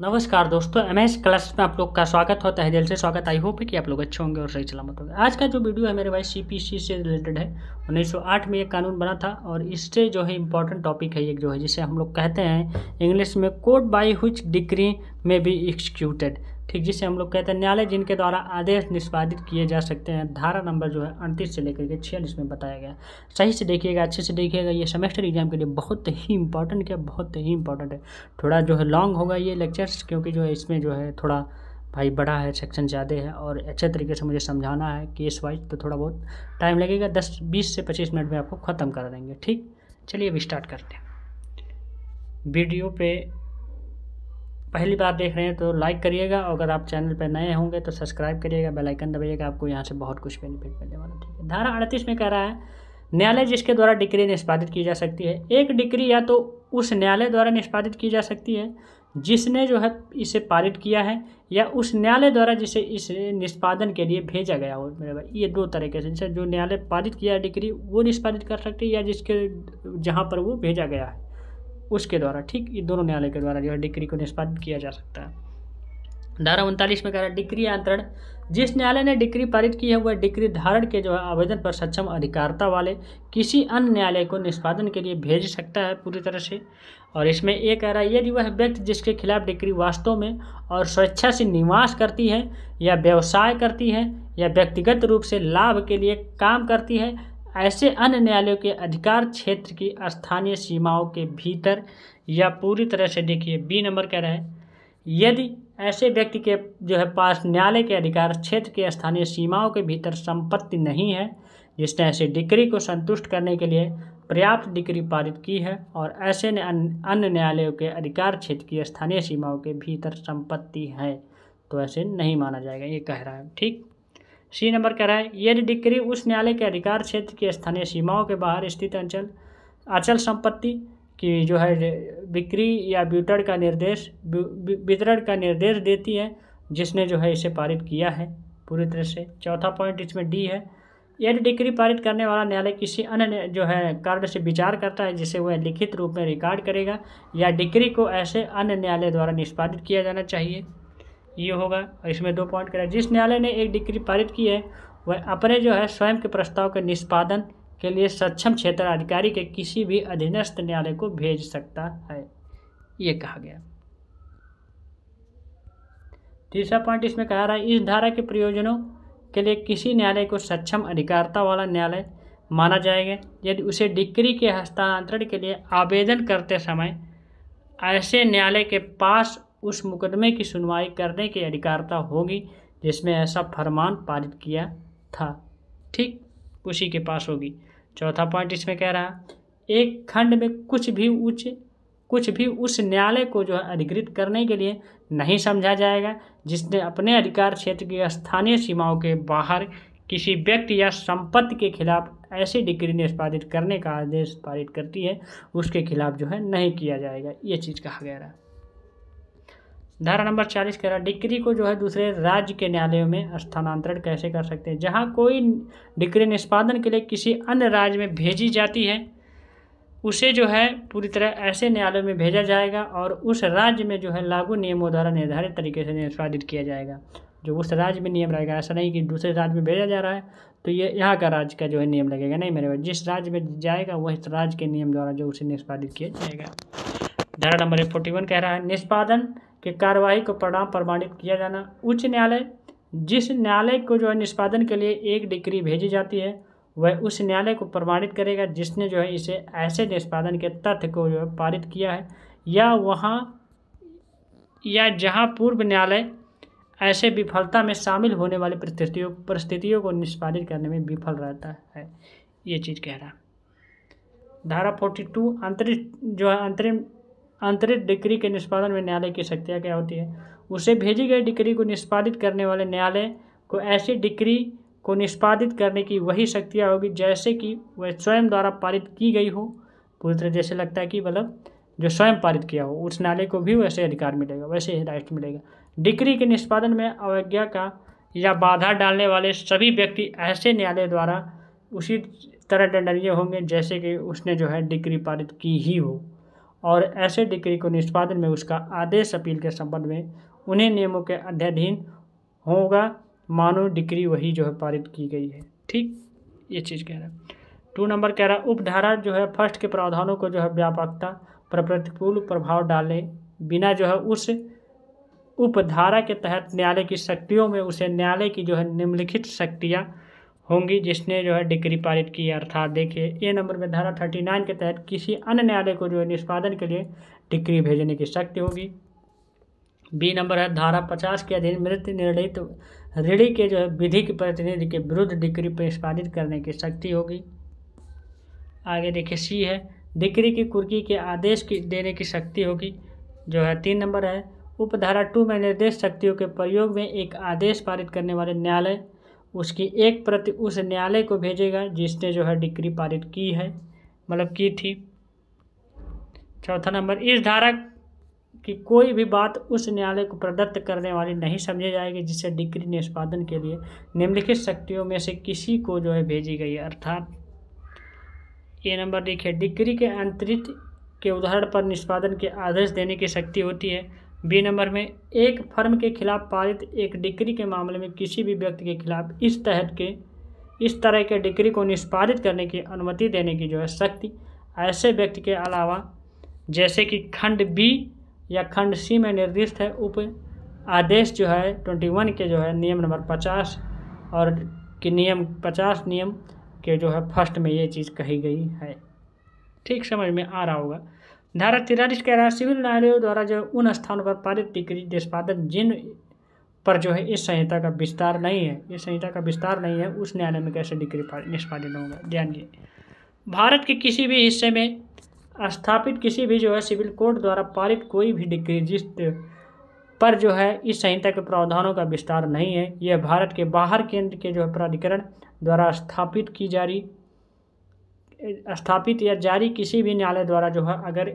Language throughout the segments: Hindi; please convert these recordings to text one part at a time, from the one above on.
नमस्कार दोस्तों एम एस क्लास में आप लोग का स्वागत होता है दिल से स्वागत आई होप कि आप लोग अच्छे होंगे और सही सलामत होंगे आज का जो वीडियो है मेरे भाई सीपीसी से रिलेटेड है 1908 में एक कानून बना था और इससे जो है इम्पोर्टेंट टॉपिक है ये जो है जिसे हम लोग कहते हैं इंग्लिश में कोर्ट बाई हुच डिग्री में बी एक्सिक्यूटेड ठीक जिसे हम लोग कहते हैं न्यायालय जिनके द्वारा आदेश निष्पादित किए जा सकते हैं धारा नंबर जो है अड़तीस से लेकर के छियालीस में बताया गया सही से देखिएगा अच्छे से देखिएगा ये सेमेस्टर एग्जाम के लिए बहुत ही इंपॉर्टेंट क्या बहुत ही इंपॉर्टेंट है थोड़ा जो है लॉन्ग होगा ये लेक्चर्स क्योंकि जो है इसमें जो है थोड़ा भाई बड़ा है सेक्शन ज़्यादा है और अच्छे तरीके से मुझे समझाना है केस वाइज तो थोड़ा बहुत टाइम लगेगा दस बीस से पच्चीस मिनट में आपको ख़त्म करा देंगे ठीक चलिए अभी स्टार्ट करते हैं वीडियो पे पहली बार देख रहे हैं तो लाइक करिएगा अगर आप चैनल पर नए होंगे तो सब्सक्राइब करिएगा बेलाइकन दबाइएगा आपको यहाँ से बहुत कुछ बेनिफिट मिलने वाला ठीक है धारा अड़तीस में कह रहा है न्यायालय जिसके द्वारा डिग्री निष्पादित की जा सकती है एक डिग्री या तो उस न्यायालय द्वारा निष्पादित की जा सकती है जिसने जो है इसे पारित किया है या उस न्यायालय द्वारा जिसे इस निष्पादन के लिए भेजा गया हो मेरे भाई ये दो तरीके से जैसे जो न्यायालय पारित किया है डिग्री वो निष्पादित कर सकती है या जिसके जहाँ पर वो भेजा गया है उसके द्वारा ठीक ये दोनों न्यायालय के द्वारा जो है डिक्री को निष्पादित किया जा सकता है धारा उनतालीस में कह रहा है डिक्री अंतरण जिस न्यायालय ने डिक्री पारित की है वह डिक्री धारण के जो है आवेदन पर सक्षम अधिकारता वाले किसी अन्य न्यायालय को निष्पादन के लिए भेज सकता है पूरी तरह से और इसमें ये कह रहा है यदि वह व्यक्ति जिसके खिलाफ डिक्री वास्तव में और स्वेच्छा से निवास करती है या व्यवसाय करती है या व्यक्तिगत रूप से लाभ के लिए काम करती है ऐसे अन्य न्यायालयों के अधिकार क्षेत्र की स्थानीय सीमाओं के भीतर या पूरी तरह से देखिए बी नंबर कह रहे हैं यदि ऐसे व्यक्ति के जो है पास न्यायालय के अधिकार क्षेत्र के स्थानीय सीमाओं के भीतर संपत्ति नहीं है जिसने ऐसे डिग्री को संतुष्ट करने के लिए पर्याप्त डिग्री पारित की है और ऐसे अन्य न्यायालयों के अधिकार क्षेत्र की स्थानीय सीमाओं के भीतर संपत्ति है तो ऐसे नहीं माना जाएगा ये कह रहा है ठीक सी नंबर कह रहा है यदि डिक्री उस न्यायालय के अधिकार क्षेत्र की स्थानीय सीमाओं के बाहर स्थित अंचल अचल संपत्ति की जो है बिक्री या ब्यूटर का निर्देश वितरण का निर्देश देती है जिसने जो है इसे पारित किया है पूरी तरह से चौथा पॉइंट इसमें डी है यदि डिक्री पारित करने वाला न्यायालय किसी अन्य जो है कारण से विचार करता है जिसे वह लिखित रूप में रिकॉर्ड करेगा या डिक्री को ऐसे अन्य न्यायालय द्वारा निष्पादित किया जाना चाहिए ये होगा और इसमें दो पॉइंट करें जिस न्यायालय ने एक डिग्री पारित की है वह अपने जो है स्वयं के प्रस्ताव के निष्पादन के लिए सक्षम क्षेत्र अधिकारी के किसी भी अधीनस्थ न्यायालय को भेज सकता है ये कहा गया तीसरा पॉइंट इसमें कहा रहा है इस धारा के प्रयोजनों के लिए किसी न्यायालय को सक्षम अधिकारता वाला न्यायालय माना जाएगा यदि उसे डिग्री के हस्तांतरण के लिए आवेदन करते समय ऐसे न्यायालय के पास उस मुकदमे की सुनवाई करने की अधिकारता होगी जिसमें ऐसा फरमान पारित किया था ठीक उसी के पास होगी चौथा पॉइंट इसमें कह रहा है एक खंड में कुछ भी उच्च कुछ भी उस न्यायालय को जो है अधिकृत करने के लिए नहीं समझा जाएगा जिसने अपने अधिकार क्षेत्र की स्थानीय सीमाओं के बाहर किसी व्यक्ति या संपत्ति के खिलाफ ऐसी डिग्री निष्पादित करने का आदेश पारित करती है उसके खिलाफ जो है नहीं किया जाएगा ये चीज़ कहा गया है धारा हम्म। नंबर चालीस कह रहा डिक्री को जो है दूसरे राज्य के न्यायालयों में स्थानांतरण कैसे कर सकते हैं जहाँ कोई डिक्री निष्पादन के लिए किसी अन्य राज्य में भेजी जाती है उसे जो है पूरी तरह ऐसे न्यायालयों में भेजा जाएगा और उस राज्य में जो है लागू नियमों द्वारा निर्धारित तरीके से निष्पादित किया जाएगा जो उस राज्य में नियम रहेगा ऐसा नहीं कि दूसरे राज्य में भेजा जा रहा है तो ये यहाँ का राज्य का जो है नियम लगेगा नहीं मेरे जिस राज्य में जाएगा वह राज्य के नियम द्वारा जो उसे निष्पादित किया जाएगा धारा नंबर फोर्टी वन कह रहा है निष्पादन की कार्रवाई को परिणाम प्रमाणित किया जाना उच्च न्यायालय जिस न्यायालय को जो है निष्पादन के लिए एक डिग्री भेजी जाती है वह उस न्यायालय को प्रमाणित करेगा जिसने जो है इसे ऐसे निष्पादन के तथ्य को जो है पारित किया है या वहाँ या जहाँ पूर्व न्यायालय ऐसे विफलता में शामिल होने वाली परिस्थितियों परिस्थितियों को निष्पादित करने में विफल रहता है ये चीज़ कह रहा धारा फोर्टी टू अंतरिम जो है अंतरिम अंतरित डिग्री के निष्पादन में न्यायालय की शक्तियाँ क्या होती है उसे भेजी गई डिग्री को निष्पादित करने वाले न्यायालय को ऐसी डिग्री को निष्पादित करने की वही शक्तियाँ होगी जैसे कि वह स्वयं द्वारा पारित की गई हो पूरी तरह जैसे लगता है कि मतलब जो स्वयं पारित किया हो उस न्यायालय को भी वैसे अधिकार मिलेगा वैसे ही राइट मिलेगा डिग्री के निष्पादन में अवज्ञा का या बाधा डालने वाले सभी व्यक्ति ऐसे न्यायालय द्वारा उसी तरह दंडनीय होंगे जैसे कि उसने जो है डिग्री पारित की ही हो और ऐसे डिग्री को निष्पादन में उसका आदेश अपील के संबंध में उन्हें नियमों के अध्ययधीन होगा मानो डिक्री वही जो है पारित की गई है ठीक ये चीज़ कह रहा है टू नंबर कह रहा है उपधारा जो है फर्स्ट के प्रावधानों को जो है व्यापकता पर प्रतिकूल प्रभाव डाले बिना जो है उस उपधारा के तहत न्यायालय की शक्तियों में उसे न्यायालय की जो है निम्नलिखित शक्तियाँ होंगी जिसने जो है डिग्री पारित की अर्थात देखिए ए नंबर में धारा थर्टी नाइन के तहत किसी अन्य न्यायालय को जो है निष्पादन के लिए डिग्री भेजने की शक्ति होगी बी नंबर है धारा पचास के अधीन मृत्यु निर्णित ऋणी के जो है विधि के प्रतिनिधि के विरुद्ध डिग्री निष्पादित करने की शक्ति होगी आगे देखिए सी है डिग्री की कुर्की के आदेश की देने की शक्ति होगी जो है तीन नंबर है उपधारा टू में निर्देश शक्तियों के प्रयोग में एक आदेश पारित करने वाले न्यायालय उसकी एक प्रति उस न्यायालय को भेजेगा जिसने जो है डिग्री पारित की है मतलब की थी चौथा नंबर इस धारा की कोई भी बात उस न्यायालय को प्रदत्त करने वाली नहीं समझी जाएगी जिससे डिग्री निष्पादन के लिए निम्नलिखित शक्तियों में से किसी को जो है भेजी गई है अर्थात ये नंबर लिखे डिग्री के अंतरित के उदाहरण पर निष्पादन के आदेश देने की शक्ति होती है बी नंबर में एक फर्म के खिलाफ पारित एक डिग्री के मामले में किसी भी व्यक्ति के खिलाफ इस तहत के इस तरह के डिग्री को निष्पादित करने की अनुमति देने की जो है शक्ति ऐसे व्यक्ति के अलावा जैसे कि खंड बी या खंड सी में निर्दिष्ट है उप आदेश जो है ट्वेंटी वन के जो है नियम नंबर पचास और कि नियम पचास नियम के जो है फर्स्ट में ये चीज़ कही गई है ठीक समझ में आ रहा होगा धारा तिरालीस कह रहा है सिविल न्यायालयों द्वारा जो उन स्थानों पर पारित डिग्री निष्पादन जिन पर जो है इस संहिता का विस्तार नहीं है इस संहिता का विस्तार नहीं है उस न्यायालय में कैसे डिग्री निष्पादित होगा ध्यान दिए भारत के किसी भी हिस्से में स्थापित किसी भी जो है सिविल कोर्ट द्वारा पारित कोई भी डिग्री जिस पर जो है इस संहिता के प्रावधानों का विस्तार नहीं है यह भारत के बाहर केंद्र के जो है प्राधिकरण द्वारा स्थापित की जा रही स्थापित या जारी किसी भी न्यायालय द्वारा जो है अगर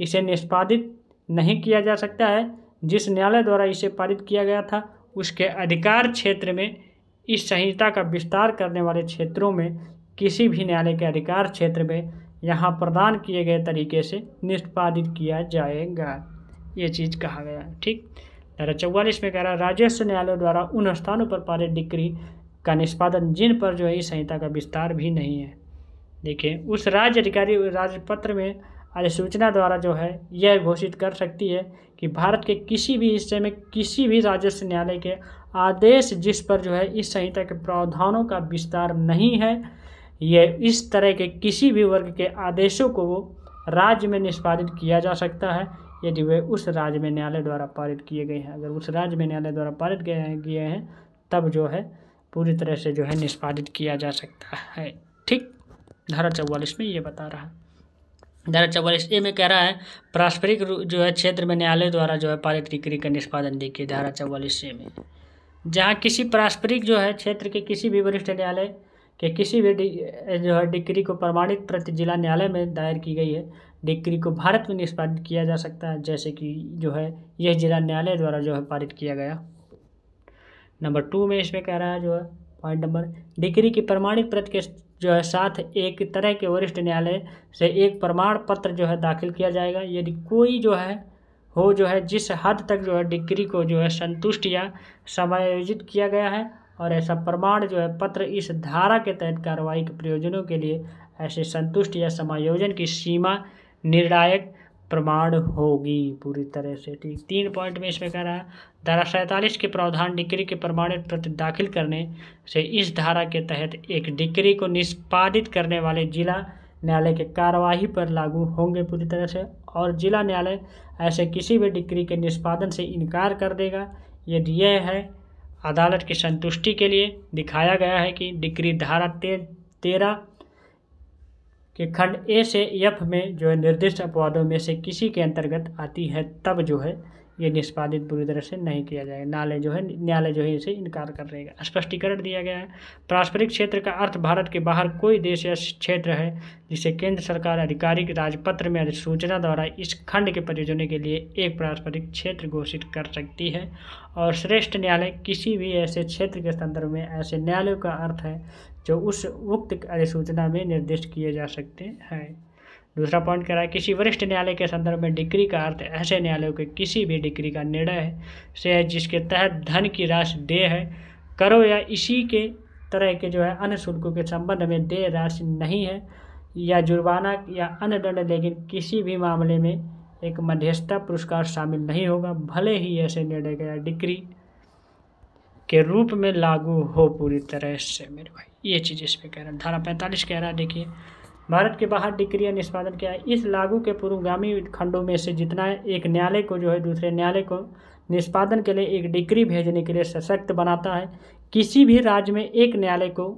इसे निष्पादित नहीं किया जा सकता है जिस न्यायालय द्वारा इसे पारित किया गया था उसके अधिकार क्षेत्र में इस संहिता का विस्तार करने वाले क्षेत्रों में किसी भी न्यायालय के अधिकार क्षेत्र में यहाँ प्रदान किए गए तरीके से निष्पादित किया जाएगा ये चीज़ कहा गया ठीक धारा चौवालीस में कह रहा है राजस्व न्यायालय द्वारा उन स्थानों पर पारित डिक्री का निष्पादन जिन पर जो है इस संहिता का विस्तार भी नहीं है देखिए उस राज्य अधिकारी राजपत्र में अधिसूचना द्वारा जो है यह घोषित कर सकती है कि भारत के किसी भी हिस्से में किसी भी राजस्व न्यायालय के आदेश जिस पर जो है इस संहिता के प्रावधानों का विस्तार नहीं है यह इस तरह के किसी भी वर्ग के आदेशों को वो राज्य में निष्पादित किया जा सकता है यदि वे उस राज्य में न्यायालय द्वारा पारित किए गए हैं अगर उस राज्य में न्यायालय द्वारा पारित किए हैं तब जो है पूरी तरह से जो है निष्पादित किया जा सकता है ठीक धारा चौवालीस में ये बता रहा है धारा चौवालीस ए में कह रहा है पारस्परिक जो है क्षेत्र में न्यायालय द्वारा जो है पारित डिग्री का निष्पादन देखिए धारा चौवालीस ए में जहाँ किसी पारस्परिक जो है क्षेत्र के किसी भी वरिष्ठ न्यायालय के किसी भी जो है डिग्री को प्रमाणित प्रति जिला न्यायालय में दायर की गई है डिग्री को भारत में निष्पादित किया जा सकता है जैसे कि जो है यह जिला न्यायालय द्वारा जो है पारित किया गया नंबर टू में इसमें कह रहा है जो है पॉइंट नंबर डिग्री की प्रमाणित प्रति के जो है साथ एक तरह के वरिष्ठ न्यायालय से एक प्रमाण पत्र जो है दाखिल किया जाएगा यदि कोई जो है हो जो है जिस हद तक जो है डिग्री को जो है संतुष्ट या समायोजित किया गया है और ऐसा प्रमाण जो है पत्र इस धारा के तहत कार्रवाई के प्रयोजनों के लिए ऐसे संतुष्ट या समायोजन की सीमा निर्णायक प्रमाण होगी पूरी तरह से ठीक तीन पॉइंट में इसमें कह रहा है धारा सैंतालीस के प्रावधान डिक्री के प्रमाणित प्रति दाखिल करने से इस धारा के तहत एक डिक्री को निष्पादित करने वाले जिला न्यायालय के कार्यवाही पर लागू होंगे पूरी तरह से और जिला न्यायालय ऐसे किसी भी डिक्री के निष्पादन से इनकार कर देगा यदि यह है अदालत की संतुष्टि के लिए दिखाया गया है कि डिक्री धारा तेरह कि खंड ए से एफ में जो है निर्दिष्ट अपवादों में से किसी के अंतर्गत आती है तब जो है ये निष्पादित पूरी तरह से नहीं किया जाएगा न्यायालय जो है न्यायालय जो है इसे इनकार कर देगा स्पष्टीकरण दिया गया है पारस्परिक क्षेत्र का अर्थ भारत के बाहर कोई देश या क्षेत्र है जिसे केंद्र सरकार आधिकारिक राजपत्र में अधिसूचना द्वारा इस खंड के प्रयोजन के लिए एक पारस्परिक क्षेत्र घोषित कर सकती है और श्रेष्ठ न्यायालय किसी भी ऐसे क्षेत्र के संदर्भ में ऐसे न्यायालयों का अर्थ है जो उस उक्त अधिसूचना में निर्दिष्ट किए जा सकते हैं दूसरा पॉइंट कह रहा है किसी वरिष्ठ न्यायालय के संदर्भ में डिग्री का अर्थ ऐसे न्यायालयों के किसी भी डिग्री का निर्णय से है जिसके तहत धन की राशि दे है करो या इसी के तरह के जो है अन्य शुल्कों के संबंध में दे राशि नहीं है या जुर्माना या अन्य दंड लेकिन किसी भी मामले में एक मध्यस्थता पुरस्कार शामिल नहीं होगा भले ही ऐसे निर्णय या डिग्री के रूप में लागू हो पूरी तरह से मेरे भाई ये चीज़ इस पर कह रहा है धारा पैंतालीस कह रहा है देखिए भारत के बाहर डिक्रिया या निष्पादन किया है इस लागू के पूर्वगामी खंडों में से जितना एक न्यायालय को जो है दूसरे न्यायालय को निष्पादन के लिए एक डिक्री भेजने के लिए सशक्त बनाता है किसी भी राज्य में एक न्यायालय को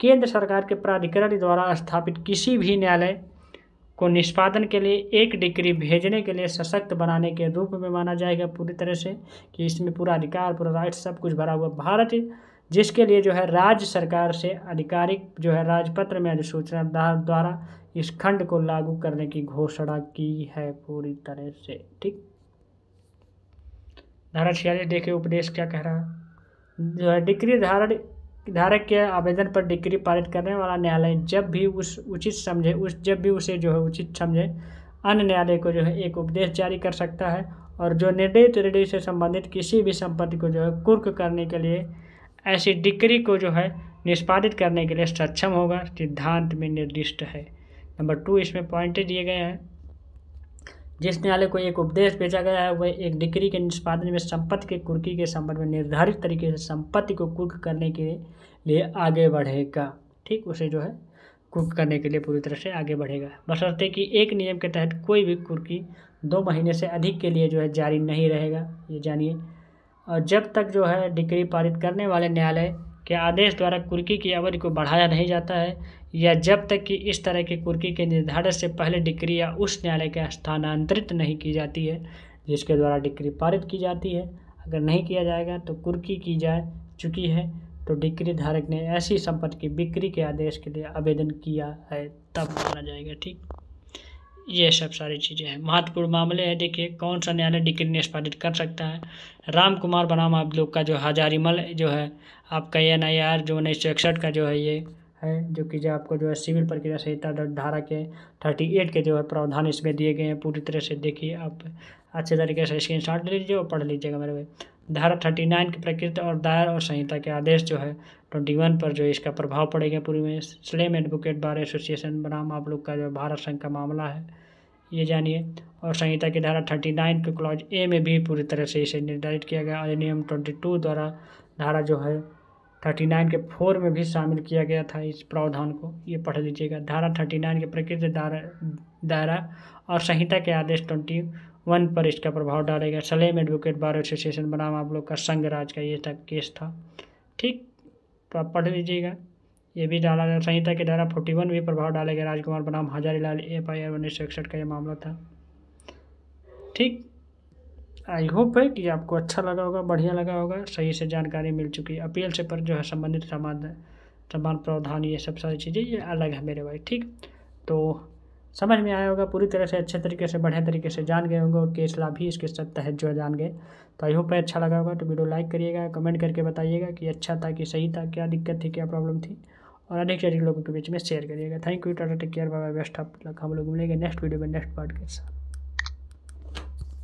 केंद्र सरकार के प्राधिकरण द्वारा स्थापित किसी भी न्यायालय को निष्पादन के लिए एक डिग्री भेजने के लिए सशक्त बनाने के रूप में माना जाएगा पूरी तरह से कि इसमें पूरा अधिकार पूरा राइट सब कुछ भरा हुआ भारत जिसके लिए जो है राज्य सरकार से आधिकारिक जो है राजपत्र में अधिसूचना द्वारा इस खंड को लागू करने की घोषणा की है पूरी तरह से ठीक धारा छियालीस देखिए उपदेश क्या कह रहा है जो है डिग्री धारण धारक के आवेदन पर डिग्री पारित करने वाला न्यायालय जब भी उस उचित समझे उस जब भी उसे जो है उचित समझे अन्य न्यायालय को जो है एक उपदेश जारी कर सकता है और जो निर्दय त्रेडी से संबंधित किसी भी संपत्ति को जो है कुर्क करने के लिए ऐसी डिग्री को जो है निष्पादित करने के लिए सक्षम होगा सिद्धांत में निर्दिष्ट है नंबर टू इसमें पॉइंट दिए गए हैं जिस न्यायालय को एक उपदेश भेजा गया है वह एक डिग्री के निष्पादन में संपत्ति के कुर्की के संबंध में निर्धारित तरीके से संपत्ति को कुर्क करने के लिए आगे बढ़ेगा ठीक उसे जो है कुर्क करने के लिए पूरी तरह से आगे बढ़ेगा बशर्ते कि एक नियम के तहत कोई भी कुर्की दो महीने से अधिक के लिए जो है जारी नहीं रहेगा ये जानिए और जब तक जो है डिग्री पारित करने वाले न्यायालय के आदेश द्वारा कुर्की की अवधि को बढ़ाया नहीं जाता है या जब तक कि इस तरह के कुर्की के निर्धारण से पहले डिक्री या उस न्यायालय के स्थानांतरित नहीं की जाती है जिसके द्वारा डिक्री पारित की जाती है अगर नहीं किया जाएगा तो कुर्की की जा चुकी है तो डिक्री धारक ने ऐसी संपत्ति की बिक्री के आदेश के लिए आवेदन किया है तब माना जाएगा ठीक ये सब सारी चीज़ें हैं महत्वपूर्ण मामले हैं देखिए कौन सा न्यायालय डिग्री निष्पादित कर सकता है राम कुमार बनाम आप लोग का जो हजारीमल जो है आपका एन आई आर जो उन्नीस सौ इकसठ का जो है ये है जो कि जो आपको जो है सिविल प्रक्रिया संहिता धारा के थर्टी एट के जो है प्रावधान इसमें दिए गए हैं पूरी तरह से देखिए आप अच्छे तरीके से स्क्रीन शॉट ले लीजिए और पढ़ लीजिएगा मेरे भाई धारा थर्टी नाइन की प्रकृति और दायर और संहिता के आदेश जो है ट्वेंटी वन पर जो इसका प्रभाव पड़ेगा पूरी में स्लेम एडवोकेट बार एसोसिएशन बनाम आप लोग का जो भारत संघ का मामला है ये जानिए और संहिता की धारा थर्टी नाइन के क्लॉज ए में भी पूरी तरह से इसे निर्धारित किया गया अधिनियम ट्वेंटी टू द्वारा धारा जो है थर्टी नाइन के फोर में भी शामिल किया गया था इस प्रावधान को ये पढ़ लीजिएगा धारा थर्टी नाइन के प्रकृति दायरा और संहिता के आदेश ट्वेंटी वन पर इसका प्रभाव डालेगा सलेम एडवोकेट बार एसोसिएशन बनाम आप लोग का संघ राज का ये था केस था ठीक तो आप पढ़ लीजिएगा ये भी डाला जाए संहिता के धारा फोर्टी वन भी प्रभाव डालेगा राजकुमार बनाम Hazari Lal F I R उन्नीस सौ इकसठ का ये मामला था ठीक आई होप है कि आपको अच्छा लगा होगा बढ़िया लगा होगा सही से जानकारी मिल चुकी है अपील से पर जो है संबंधित समान समान प्रावधान ये सब सारी चीज़ें ये अलग है मेरे भाई ठीक तो समझ में आया होगा पूरी तरह से अच्छे तरीके से बढ़िया तरीके से जान गए होंगे और केस ला भी इसके सब तहत जो है जान गए तो आई होप है अच्छा लगा होगा तो वीडियो लाइक करिएगा कमेंट करके बताइएगा कि अच्छा था कि सही था क्या दिक्कत थी क्या प्रॉब्लम थी और अधिक से अधिक लोगों के बीच में शेयर करिएगा thank you tata take care bye best of luck हम लोग मिलेंगे नेक्स्ट वीडियो में नेक्स्ट पार्ट के साथ